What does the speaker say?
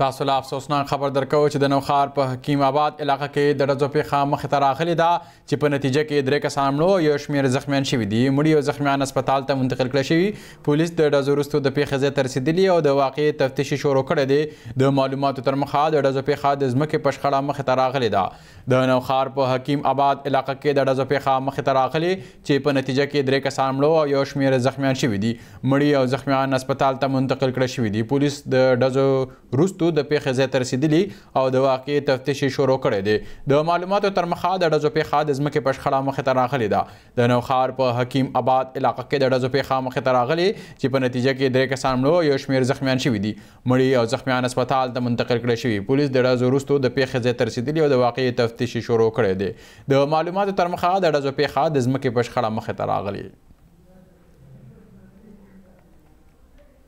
تاسو له افسوسناک خبر درکو چې د نوخار په حکیم آباد علاقه کې د ډزو پیښه مخې ته راغلې ده چې په نتیجه کې درې کسان مړه یو شمیر زخمیان شوي دي مړي او زخمیان هسپتال ته منتقل کړل شوي پولیس د ډزو وروسته د پیښې ځای ته رسېدلي او د واقعې تفتیش شروع کړی دی د معلوماتو تر مخه د ډزو پیښه د ځمکې په شخړه مخې ته راغلې ده د نوخار په حکیم آباد علاقه کې د ډزو پیښه مخې ته راغلې چې په نتیجه کې درې کسان مړه او یو شمیر زخمیان شوي دي مړي او زخمیان هسپتال ته منتقل کړل شوي دي پولیس د ډزو وروسته وړو د پیښې ځای ته رسیدلی او د واقعي تفتیش شروع کړی دی د معلوماتو تر مخه د ډزو پیښه د ځمکې په شخړه مخې ته راغلې ده د نوخار په حکیم آباد علاقه کې د ډزو پیښه مخې ته راغلې چې په نتیجه کې درې کسان مړه یو شمیر زخمیان شوي دي مړي او زخمیان هسپتال ته منتقل کړل شوي پولیس د ډزو وروسته د پیښې ځای ته رسیدلی او د واقعي تفتیش شروع کړی دی د معلوماتو تر مخه د ډزو پیښه د ځمکې په شخړه مخې ته راغلې